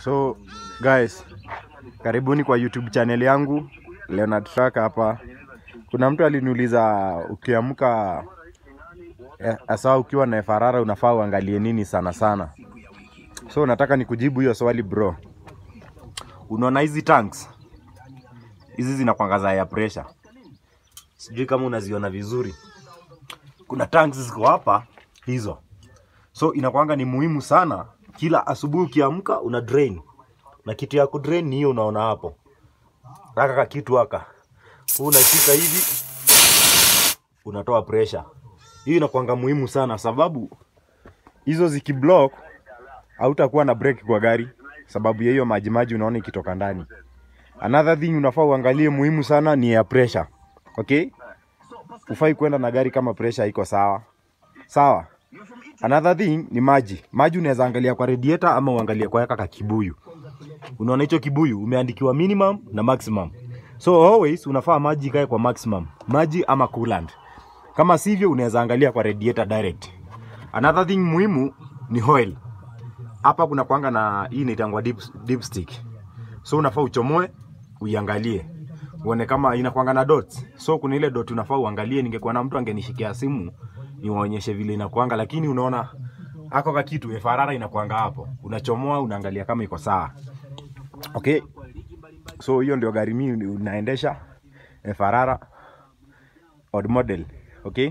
So guys, karibuni kwa YouTube channel yangu Leonard Traka hapa. Kuna mtu aliniuliza ukiamka eh, asawa ukiwa na farara unafaa uangalie nini sana sana. So nataka nikujibu hiyo swali bro. Unaona hizi tanks hizi zinakwanga ya pressure, sijui kama unaziona vizuri. Kuna tanks ziko hapa hizo, so inakwanga ni muhimu sana kila asubuhi ukiamka una drain, na kitu ya kudrain ni hiyo unaona hapo. Haka ka kitu haka unashika hivi, unatoa pressure. hiyo inakuanga muhimu sana, sababu hizo zikiblock hautakuwa na break kwa gari, sababu ya hiyo maji maji unaona ikitoka ndani. Another thing unafaa uangalie muhimu sana ni ya pressure. Okay, ufai kwenda na gari kama pressure iko sawa sawa Another thing ni maji. Maji unaweza angalia kwa radiator ama uangalie kwa yaka kibuyu. Unaona hicho kibuyu umeandikiwa minimum na maximum. So always unafaa maji ikae kwa maximum. Maji ama coolant. Kama sivyo unaweza angalia kwa radiator direct. Another thing muhimu ni oil. Hapa kuna kwanga na hii inaitangwa deep, deep stick. So unafaa uchomoe uiangalie uone kama inakwanga na dots. So kuna ile dot unafaa uangalie. Ningekuwa na mtu angenishikia simu niwaonyeshe vile inakuanga, lakini unaona ako ka kitu efarara inakuanga hapo, unachomoa unaangalia kama iko sawa. Okay, so hiyo ndio gari mi unaendesha Ferrari odd model. Okay,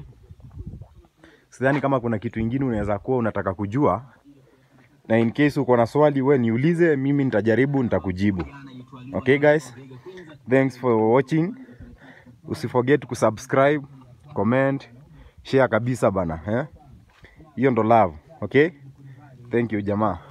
sidhani kama kuna kitu ingine unaweza kuwa unataka kujua, na in case uko na swali we niulize, mimi nitajaribu, nitakujibu. Okay guys, thanks for watching. Usiforget kusubscribe, comment Share kabisa bana, eh? hiyo Ndo love. Okay, thank you jamaa.